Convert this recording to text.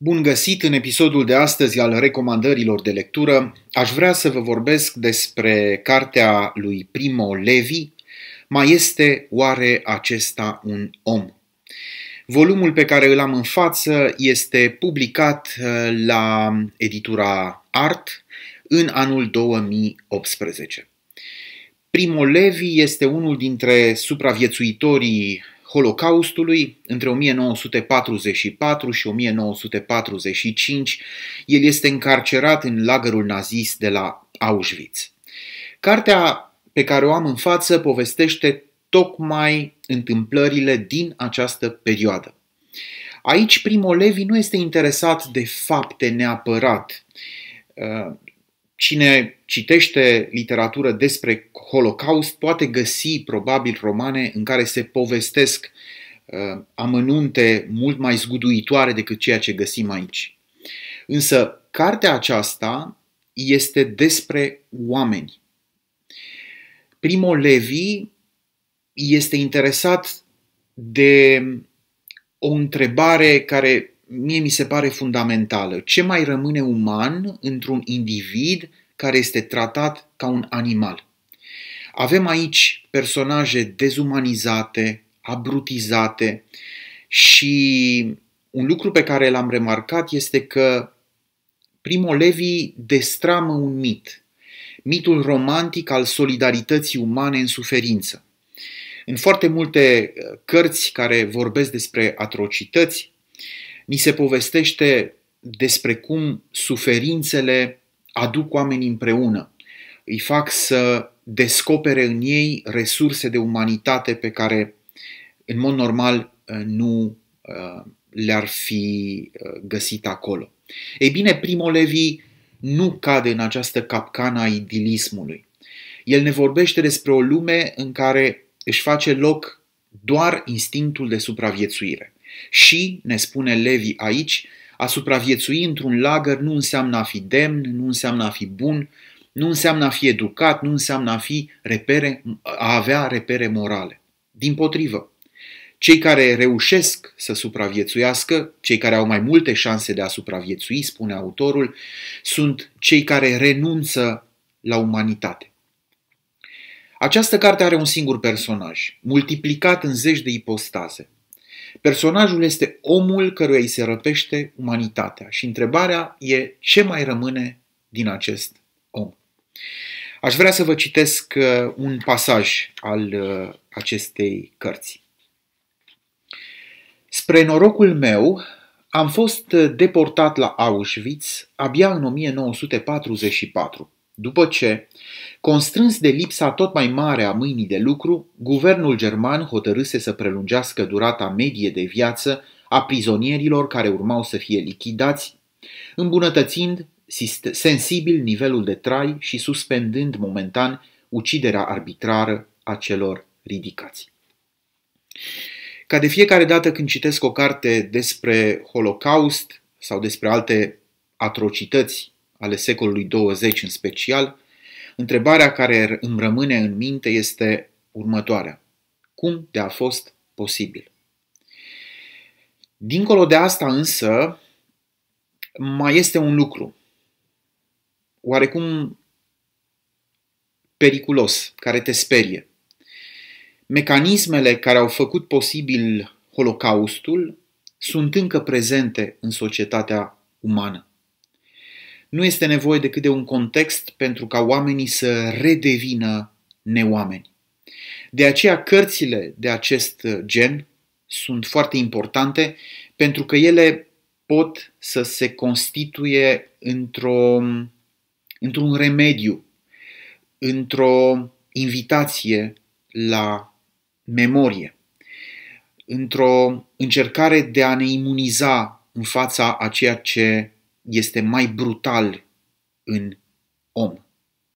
Bun găsit în episodul de astăzi al recomandărilor de lectură. Aș vrea să vă vorbesc despre cartea lui Primo Levi, Mai este oare acesta un om? Volumul pe care îl am în față este publicat uh, la editura Art în anul 2018. Primo Levi este unul dintre supraviețuitorii Holocaustului între 1944 și 1945. El este încarcerat în lagărul nazist de la Auschwitz. Cartea pe care o am în față povestește tocmai întâmplările din această perioadă. Aici Primo Levi nu este interesat de fapte neapărat, uh, Cine citește literatură despre Holocaust poate găsi probabil romane în care se povestesc uh, amănunte mult mai zguduitoare decât ceea ce găsim aici. Însă, cartea aceasta este despre oameni. Primo Levi este interesat de o întrebare care mie mi se pare fundamentală. Ce mai rămâne uman într-un individ care este tratat ca un animal? Avem aici personaje dezumanizate, abrutizate și un lucru pe care l-am remarcat este că Primo Levi destramă un mit, mitul romantic al solidarității umane în suferință. În foarte multe uh, cărți care vorbesc despre atrocități, Ni se povestește despre cum suferințele aduc oamenii împreună, îi fac să descopere în ei resurse de umanitate pe care, în mod normal, nu uh, le-ar fi uh, găsit acolo. Ei bine, Primo Levi nu cade în această capcană a idilismului. El ne vorbește despre o lume în care își face loc doar instinctul de supraviețuire. Și, ne spune Levi aici, a supraviețui într-un lagăr nu înseamnă a fi demn, nu înseamnă a fi bun, nu înseamnă a fi educat, nu înseamnă a, fi repere, a avea repere morale. Din potrivă, cei care reușesc să supraviețuiască, cei care au mai multe șanse de a supraviețui, spune autorul, sunt cei care renunță la umanitate. Această carte are un singur personaj, multiplicat în zeci de ipostaze. Personajul este omul căruia îi se răpește umanitatea și întrebarea e ce mai rămâne din acest om. Aș vrea să vă citesc uh, un pasaj al uh, acestei cărți. Spre norocul meu, am fost uh, deportat la Auschwitz abia în 1944. După ce, constrâns de lipsa tot mai mare a mâinii de lucru, guvernul german hotărâse să prelungească durata medie de viață a prizonierilor care urmau să fie lichidați, îmbunătățind sensibil nivelul de trai și suspendând momentan uciderea arbitrară a celor ridicați. Ca de fiecare dată când citesc o carte despre Holocaust sau despre alte atrocități ale secolului 20 în special, întrebarea care îmi rămâne în minte este următoarea. Cum de a fost posibil? Dincolo de asta însă, mai este un lucru oarecum periculos, care te sperie. Mecanismele care au făcut posibil Holocaustul sunt încă prezente în societatea umană. Nu este nevoie decât de un context pentru ca oamenii să redevină neoameni. De aceea, cărțile de acest gen sunt foarte importante pentru că ele pot să se constituie într-o, într-un remediu, într-o invitație la memorie, într-o încercare de a ne imuniza în fața a ceea ce este mai brutal în om.